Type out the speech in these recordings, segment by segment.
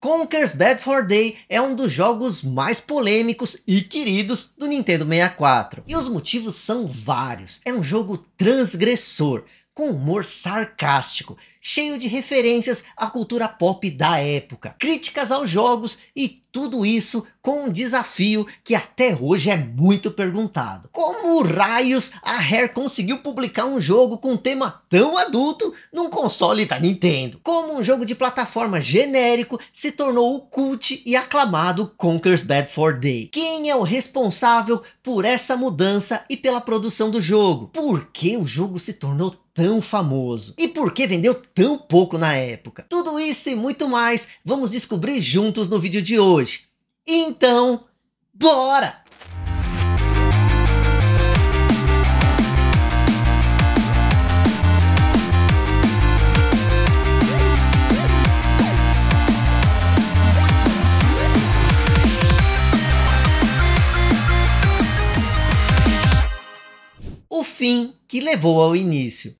Conker's Bad for Day é um dos jogos mais polêmicos e queridos do Nintendo 64. E os motivos são vários. É um jogo transgressor, com humor sarcástico, cheio de referências à cultura pop da época, críticas aos jogos e tudo isso com um desafio que até hoje é muito perguntado. Como raios a Rare conseguiu publicar um jogo com um tema tão adulto num console da Nintendo? Como um jogo de plataforma genérico se tornou o cult e aclamado Conker's Bad for Day, que quem é o responsável por essa mudança e pela produção do jogo. Por que o jogo se tornou tão famoso? E por que vendeu tão pouco na época? Tudo isso e muito mais vamos descobrir juntos no vídeo de hoje. Então, bora! o fim que levou ao início.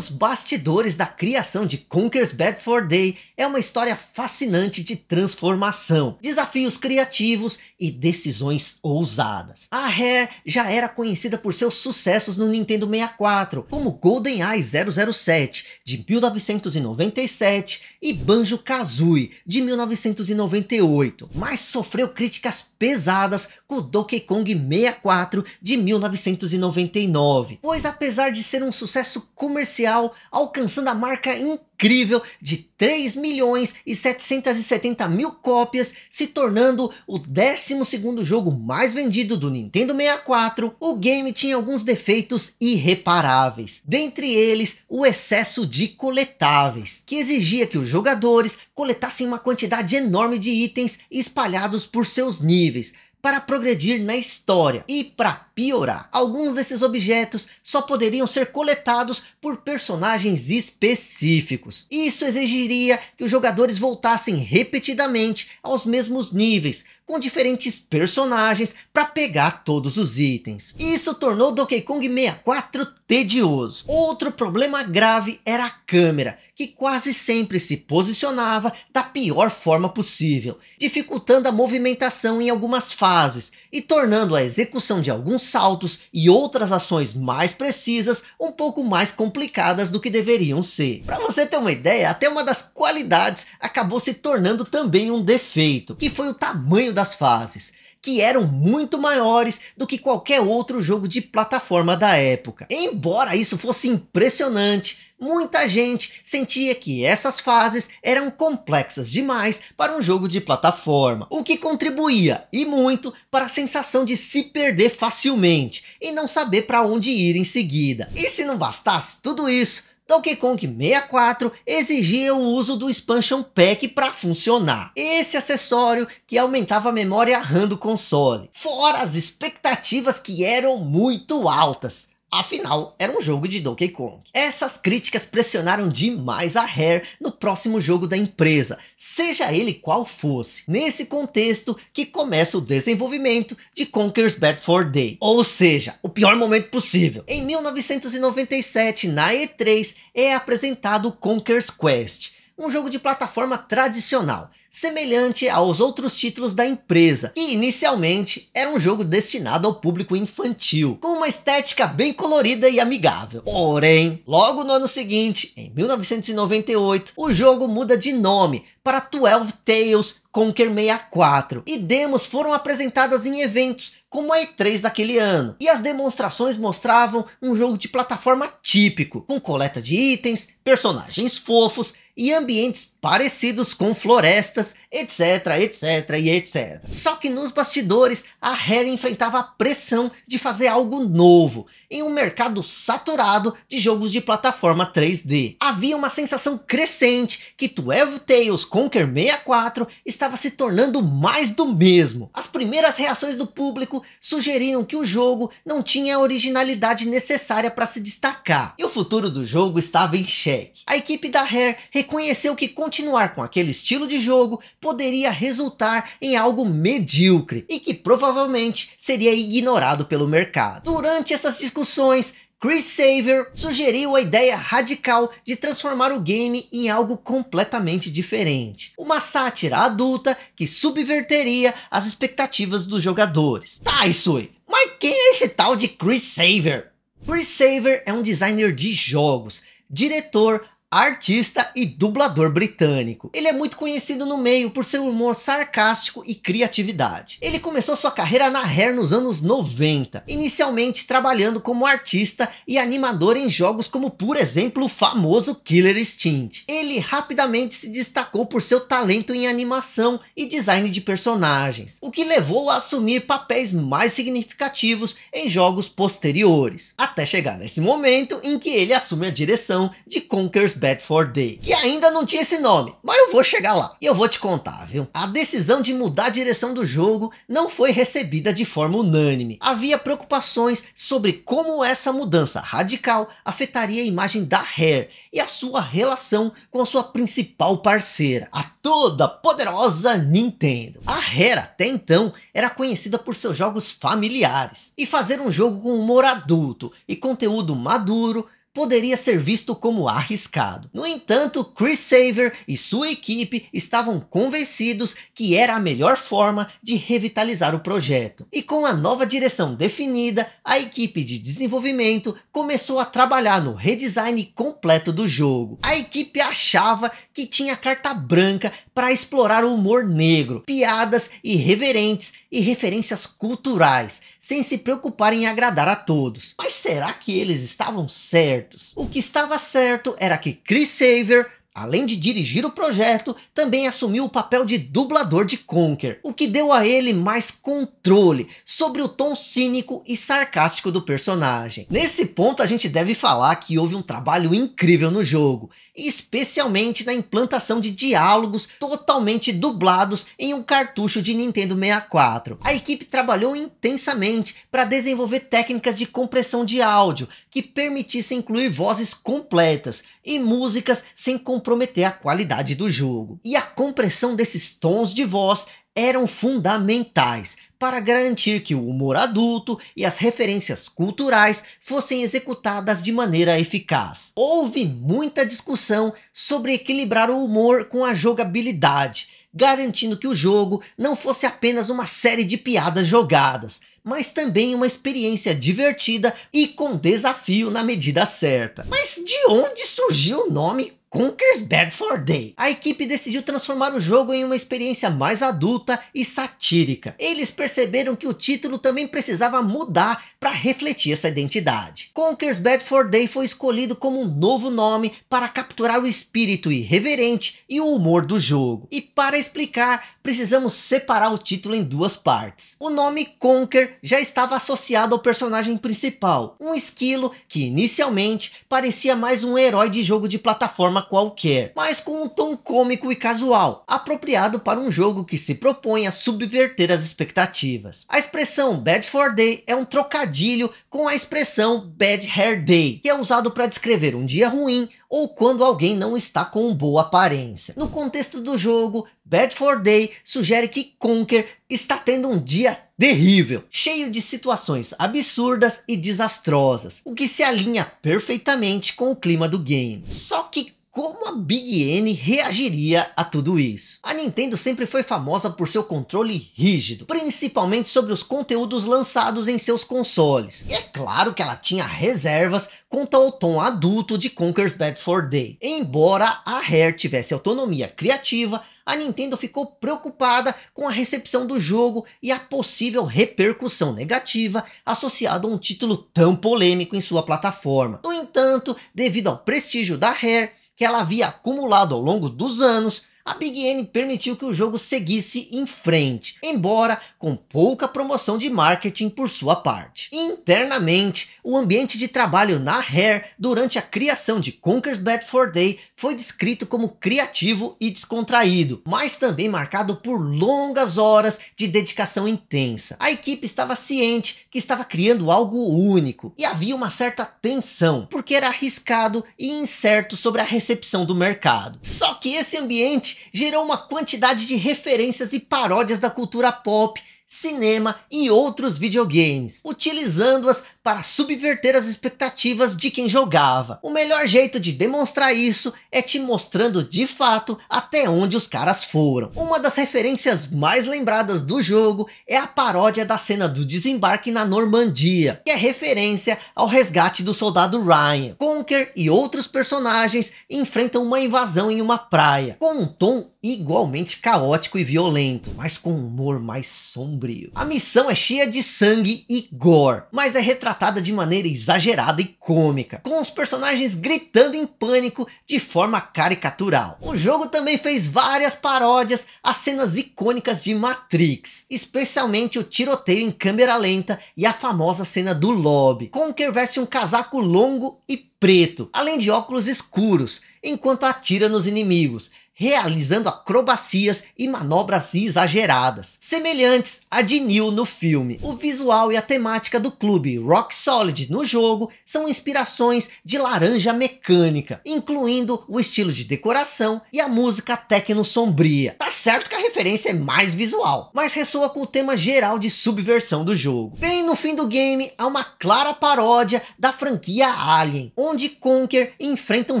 Os bastidores da criação de Conker's Bad for Day é uma história fascinante de transformação, desafios criativos e decisões ousadas. A Rare já era conhecida por seus sucessos no Nintendo 64, como GoldenEye 007 de 1997 e Banjo-Kazooie de 1998, mas sofreu críticas pesadas com Donkey Kong 64 de 1999, pois apesar de ser um sucesso comercial mundial, alcançando a marca incrível de 3 milhões e 770 mil cópias, se tornando o 12º jogo mais vendido do Nintendo 64, o game tinha alguns defeitos irreparáveis, dentre eles o excesso de coletáveis, que exigia que os jogadores coletassem uma quantidade enorme de itens espalhados por seus níveis, para progredir na história. E para piorar, alguns desses objetos só poderiam ser coletados por personagens específicos. Isso exigiria que os jogadores voltassem repetidamente aos mesmos níveis, com diferentes personagens para pegar todos os itens. Isso tornou Donkey Kong 64 tedioso. Outro problema grave era a câmera, que quase sempre se posicionava da pior forma possível, dificultando a movimentação em algumas fases e tornando a execução de alguns saltos e outras ações mais precisas um pouco mais complicadas do que deveriam ser. Para você ter uma ideia, até uma das qualidades acabou se tornando também um defeito, que foi o tamanho da das fases, que eram muito maiores do que qualquer outro jogo de plataforma da época. Embora isso fosse impressionante, muita gente sentia que essas fases eram complexas demais para um jogo de plataforma, o que contribuía e muito para a sensação de se perder facilmente e não saber para onde ir em seguida. E se não bastasse tudo isso, Donkey Kong 64 exigia o uso do Expansion Pack para funcionar. Esse acessório que aumentava a memória RAM do console. Fora as expectativas que eram muito altas. Afinal, era um jogo de Donkey Kong. Essas críticas pressionaram demais a Rare no próximo jogo da empresa, seja ele qual fosse. Nesse contexto que começa o desenvolvimento de Conker's Bad for Day, ou seja, o pior momento possível. Em 1997, na E3, é apresentado Conker's Quest, um jogo de plataforma tradicional semelhante aos outros títulos da empresa, que inicialmente era um jogo destinado ao público infantil, com uma estética bem colorida e amigável. Porém, logo no ano seguinte, em 1998, o jogo muda de nome para 12 Tales Conquer 64 e demos foram apresentadas em eventos como a E3 daquele ano. E as demonstrações mostravam um jogo de plataforma típico, com coleta de itens, personagens fofos e ambientes parecidos com florestas, etc, etc e etc. Só que nos bastidores, a Hera enfrentava a pressão de fazer algo novo, em um mercado saturado de jogos de plataforma 3D. Havia uma sensação crescente que 12 Tales Conquer 64 estava se tornando mais do mesmo. As primeiras reações do público sugeriram que o jogo não tinha a originalidade necessária para se destacar, e o futuro do jogo estava em xeque. A equipe da Rare reconheceu que continuar com aquele estilo de jogo poderia resultar em algo medíocre e que provavelmente seria ignorado pelo mercado. Durante essas discussões discussões, Chris Savior sugeriu a ideia radical de transformar o game em algo completamente diferente. Uma sátira adulta que subverteria as expectativas dos jogadores. Tá, aí. mas quem é esse tal de Chris Savior? Chris Savior é um designer de jogos, diretor, artista e dublador britânico. Ele é muito conhecido no meio por seu humor sarcástico e criatividade. Ele começou sua carreira na Hair nos anos 90, inicialmente trabalhando como artista e animador em jogos como, por exemplo, o famoso Killer Instinct. Ele rapidamente se destacou por seu talento em animação e design de personagens, o que levou a assumir papéis mais significativos em jogos posteriores, até chegar nesse momento em que ele assume a direção de Conker's Bedford Day, que ainda não tinha esse nome, mas eu vou chegar lá. E eu vou te contar, viu? A decisão de mudar a direção do jogo não foi recebida de forma unânime. Havia preocupações sobre como essa mudança radical afetaria a imagem da Hair e a sua relação com a sua principal parceira, a toda poderosa Nintendo. A Rare até então era conhecida por seus jogos familiares e fazer um jogo com humor adulto e conteúdo maduro poderia ser visto como arriscado. No entanto, Chris Saver e sua equipe estavam convencidos que era a melhor forma de revitalizar o projeto. E com a nova direção definida, a equipe de desenvolvimento começou a trabalhar no redesign completo do jogo. A equipe achava que tinha carta branca para explorar o humor negro, piadas irreverentes e referências culturais, sem se preocupar em agradar a todos. Mas será que eles estavam certos? certos. O que estava certo era que Chris Saver Além de dirigir o projeto, também assumiu o papel de dublador de Conker, o que deu a ele mais controle sobre o tom cínico e sarcástico do personagem. Nesse ponto, a gente deve falar que houve um trabalho incrível no jogo, especialmente na implantação de diálogos totalmente dublados em um cartucho de Nintendo 64. A equipe trabalhou intensamente para desenvolver técnicas de compressão de áudio que permitissem incluir vozes completas e músicas sem compressão comprometer a qualidade do jogo. E a compressão desses tons de voz eram fundamentais para garantir que o humor adulto e as referências culturais fossem executadas de maneira eficaz. Houve muita discussão sobre equilibrar o humor com a jogabilidade, garantindo que o jogo não fosse apenas uma série de piadas jogadas, mas também uma experiência divertida e com desafio na medida certa. Mas de onde surgiu o nome Conker's Bad for Day. A equipe decidiu transformar o jogo em uma experiência mais adulta e satírica. Eles perceberam que o título também precisava mudar para refletir essa identidade. Conker's Bad for Day foi escolhido como um novo nome para capturar o espírito irreverente e o humor do jogo. E para explicar, precisamos separar o título em duas partes. O nome Conker já estava associado ao personagem principal, um esquilo que inicialmente parecia mais um herói de jogo de plataforma forma qualquer, mas com um tom cômico e casual, apropriado para um jogo que se propõe a subverter as expectativas. A expressão Bad for Day é um trocadilho com a expressão Bad Hair Day, que é usado para descrever um dia ruim ou quando alguém não está com boa aparência. No contexto do jogo, Bad for Day sugere que Conker está tendo um dia terrível, cheio de situações absurdas e desastrosas, o que se alinha perfeitamente com o clima do game. Só que como a Big N reagiria a tudo isso? A Nintendo sempre foi famosa por seu controle rígido, principalmente sobre os conteúdos lançados em seus consoles. E é claro que ela tinha reservas quanto ao tom adulto de Conker's Bad for Day, embora a Rare tivesse autonomia criativa a Nintendo ficou preocupada com a recepção do jogo e a possível repercussão negativa associada a um título tão polêmico em sua plataforma. No entanto, devido ao prestígio da Rare, que ela havia acumulado ao longo dos anos, a Big N permitiu que o jogo seguisse em frente, embora com pouca promoção de marketing por sua parte. Internamente, o ambiente de trabalho na Rare durante a criação de Conker's Bad for Day foi descrito como criativo e descontraído, mas também marcado por longas horas de dedicação intensa. A equipe estava ciente que estava criando algo único e havia uma certa tensão, porque era arriscado e incerto sobre a recepção do mercado. Só que esse ambiente gerou uma quantidade de referências e paródias da cultura pop cinema e outros videogames, utilizando-as para subverter as expectativas de quem jogava. O melhor jeito de demonstrar isso é te mostrando de fato até onde os caras foram. Uma das referências mais lembradas do jogo é a paródia da cena do desembarque na Normandia, que é referência ao resgate do soldado Ryan. Conker e outros personagens enfrentam uma invasão em uma praia, com um tom igualmente caótico e violento, mas com um humor mais sombrio. A missão é cheia de sangue e gore, mas é retratada de maneira exagerada e cômica, com os personagens gritando em pânico de forma caricatural. O jogo também fez várias paródias às cenas icônicas de Matrix, especialmente o tiroteio em câmera lenta e a famosa cena do lobby. com que veste um casaco longo e preto, além de óculos escuros, enquanto atira nos inimigos, realizando acrobacias e manobras exageradas, semelhantes a de Neil no filme. O visual e a temática do clube Rock Solid no jogo são inspirações de Laranja Mecânica, incluindo o estilo de decoração e a música techno sombria. Tá certo que a referência é mais visual, mas ressoa com o tema geral de subversão do jogo. Bem no fim do game há uma clara paródia da franquia Alien, onde Conker enfrenta um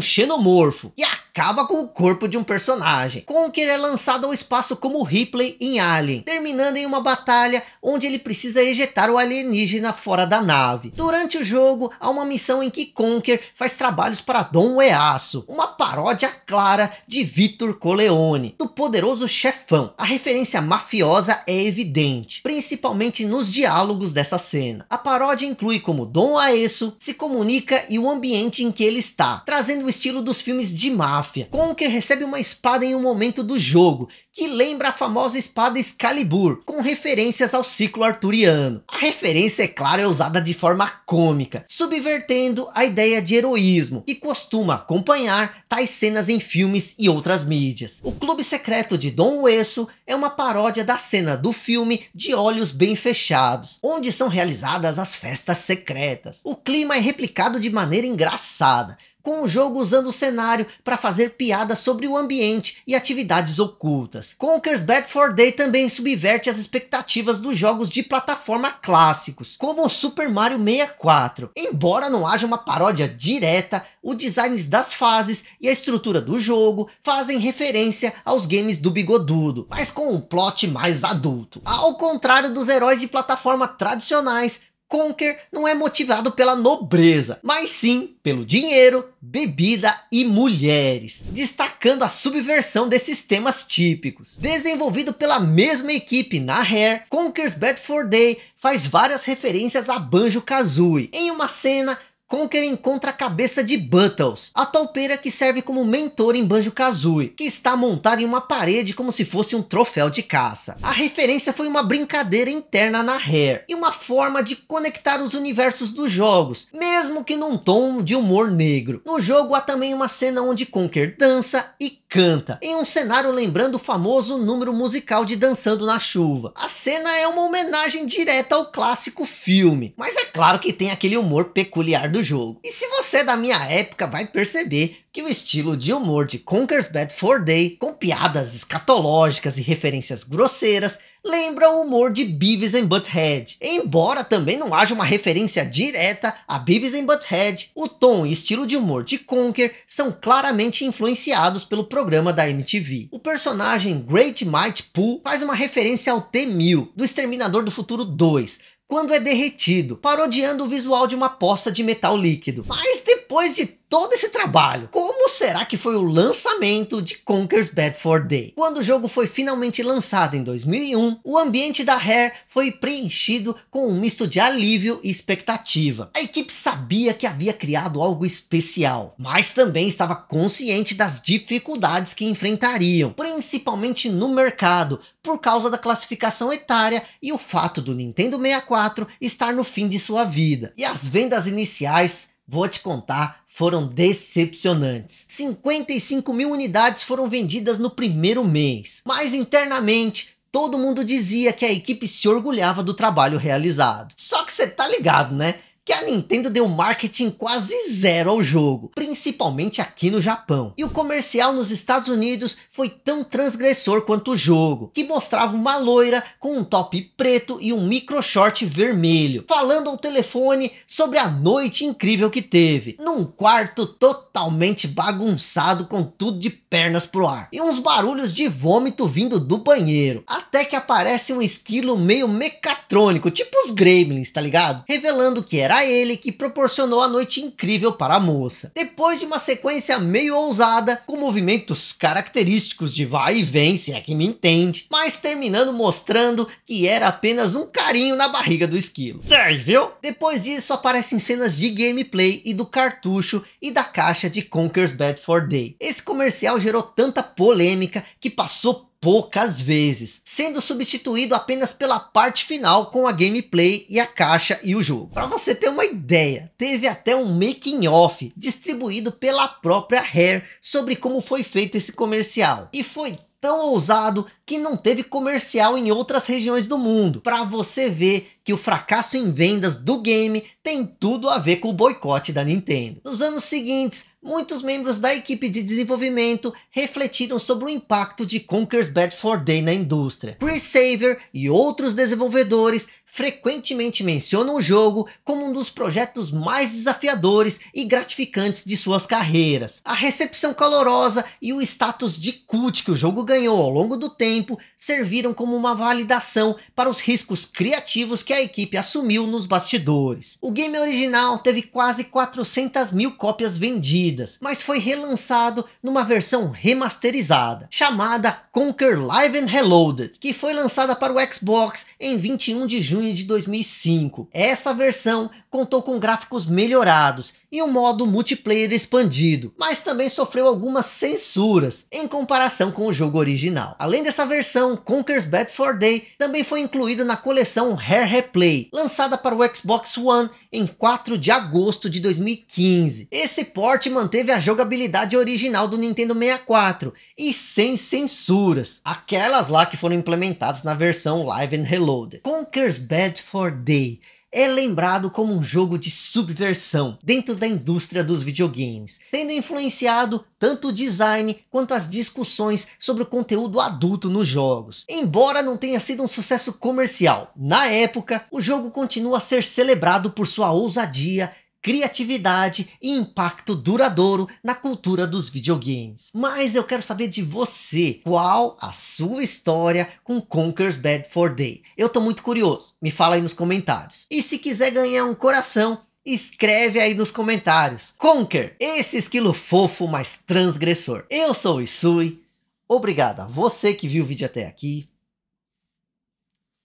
xenomorfo e a acaba com o corpo de um personagem. Conker é lançado ao espaço como Ripley em Alien, terminando em uma batalha onde ele precisa ejetar o alienígena fora da nave. Durante o jogo, há uma missão em que Conker faz trabalhos para Dom Eaço, uma paródia clara de Vitor Coleone, do poderoso chefão. A referência mafiosa é evidente, principalmente nos diálogos dessa cena. A paródia inclui como Dom Aesso se comunica e o ambiente em que ele está, trazendo o estilo dos filmes de máfia máfia. Conker recebe uma espada em um momento do jogo, que lembra a famosa espada Excalibur, com referências ao ciclo arturiano. A referência, é claro, é usada de forma cômica, subvertendo a ideia de heroísmo, que costuma acompanhar tais cenas em filmes e outras mídias. O Clube Secreto de Dom Ueso é uma paródia da cena do filme De Olhos Bem Fechados, onde são realizadas as festas secretas. O clima é replicado de maneira engraçada, com o jogo usando o cenário para fazer piadas sobre o ambiente e atividades ocultas. Conker's Bad for Day também subverte as expectativas dos jogos de plataforma clássicos, como o Super Mario 64. Embora não haja uma paródia direta, o design das fases e a estrutura do jogo fazem referência aos games do bigodudo, mas com um plot mais adulto. Ao contrário dos heróis de plataforma tradicionais, Conker não é motivado pela nobreza, mas sim pelo dinheiro, bebida e mulheres, destacando a subversão desses temas típicos. Desenvolvido pela mesma equipe na Hair, Conker's Bad for Day faz várias referências a Banjo-Kazooie em uma cena Conker encontra a cabeça de Buttles, a toupeira que serve como mentor em Banjo-Kazooie, que está montada em uma parede como se fosse um troféu de caça. A referência foi uma brincadeira interna na Rare, e uma forma de conectar os universos dos jogos, mesmo que num tom de humor negro. No jogo há também uma cena onde Conker dança e canta, em um cenário lembrando o famoso número musical de Dançando na Chuva. A cena é uma homenagem direta ao clássico filme, mas é claro que tem aquele humor peculiar do do jogo. E se você é da minha época, vai perceber que o estilo de humor de Conker's Bad for Day, com piadas escatológicas e referências grosseiras, lembra o humor de Beavis and Butthead. Embora também não haja uma referência direta a Beavis and Butthead, o tom e estilo de humor de Conker são claramente influenciados pelo programa da MTV. O personagem Great Might Pooh faz uma referência ao T-1000, do Exterminador do Futuro 2, quando é derretido, parodiando o visual de uma poça de metal líquido. Mas depois de todo esse trabalho. Como será que foi o lançamento de Conker's Bad for Day? Quando o jogo foi finalmente lançado em 2001, o ambiente da Rare foi preenchido com um misto de alívio e expectativa. A equipe sabia que havia criado algo especial, mas também estava consciente das dificuldades que enfrentariam, principalmente no mercado, por causa da classificação etária e o fato do Nintendo 64 estar no fim de sua vida. E as vendas iniciais, vou te contar, foram decepcionantes. 55 mil unidades foram vendidas no primeiro mês, mas internamente todo mundo dizia que a equipe se orgulhava do trabalho realizado. Só que você tá ligado, né? que a Nintendo deu marketing quase zero ao jogo, principalmente aqui no Japão. E o comercial nos Estados Unidos foi tão transgressor quanto o jogo, que mostrava uma loira com um top preto e um micro short vermelho, falando ao telefone sobre a noite incrível que teve, num quarto totalmente bagunçado com tudo de pernas pro ar, e uns barulhos de vômito vindo do banheiro, até que aparece um esquilo meio mecatrônico, tipo os gremlins, tá ligado? Revelando que era ele que proporcionou a noite incrível para a moça. Depois de uma sequência meio ousada, com movimentos característicos de vai e vem, se é que me entende, mas terminando mostrando que era apenas um carinho na barriga do esquilo. Sei, viu? Depois disso aparecem cenas de gameplay e do cartucho e da caixa de Conker's Bad for Day. Esse comercial gerou tanta polêmica que passou poucas vezes, sendo substituído apenas pela parte final com a gameplay e a caixa e o jogo. Para você ter uma ideia, teve até um making off distribuído pela própria Rare sobre como foi feito esse comercial. E foi tão ousado que não teve comercial em outras regiões do mundo. Para você ver que o fracasso em vendas do game tem tudo a ver com o boicote da Nintendo. Nos anos seguintes, muitos membros da equipe de desenvolvimento refletiram sobre o impacto de Conker's Bad for Day na indústria. Chris Saver e outros desenvolvedores frequentemente mencionam o jogo como um dos projetos mais desafiadores e gratificantes de suas carreiras. A recepção calorosa e o status de cult que o jogo ganhou ao longo do tempo serviram como uma validação para os riscos criativos que a equipe assumiu nos bastidores. O game original teve quase 400 mil cópias vendidas mas foi relançado numa versão remasterizada, chamada Conquer Live and Reloaded, que foi lançada para o Xbox em 21 de junho de 2005. Essa versão contou com gráficos melhorados e um modo multiplayer expandido, mas também sofreu algumas censuras em comparação com o jogo original. Além dessa versão, Conker's Bad for Day também foi incluída na coleção Hair Replay, lançada para o Xbox One em 4 de agosto de 2015. Esse porte manteve a jogabilidade original do Nintendo 64 e sem censuras, aquelas lá que foram implementadas na versão Live and Reloaded. Conker's Bad for Day é lembrado como um jogo de subversão dentro da indústria dos videogames, tendo influenciado tanto o design quanto as discussões sobre o conteúdo adulto nos jogos. Embora não tenha sido um sucesso comercial, na época, o jogo continua a ser celebrado por sua ousadia criatividade e impacto duradouro na cultura dos videogames. Mas eu quero saber de você, qual a sua história com Conker's Bad for Day? Eu tô muito curioso, me fala aí nos comentários. E se quiser ganhar um coração, escreve aí nos comentários. Conker, esse esquilo fofo, mas transgressor. Eu sou o Isui, obrigado a você que viu o vídeo até aqui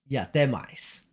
e até mais.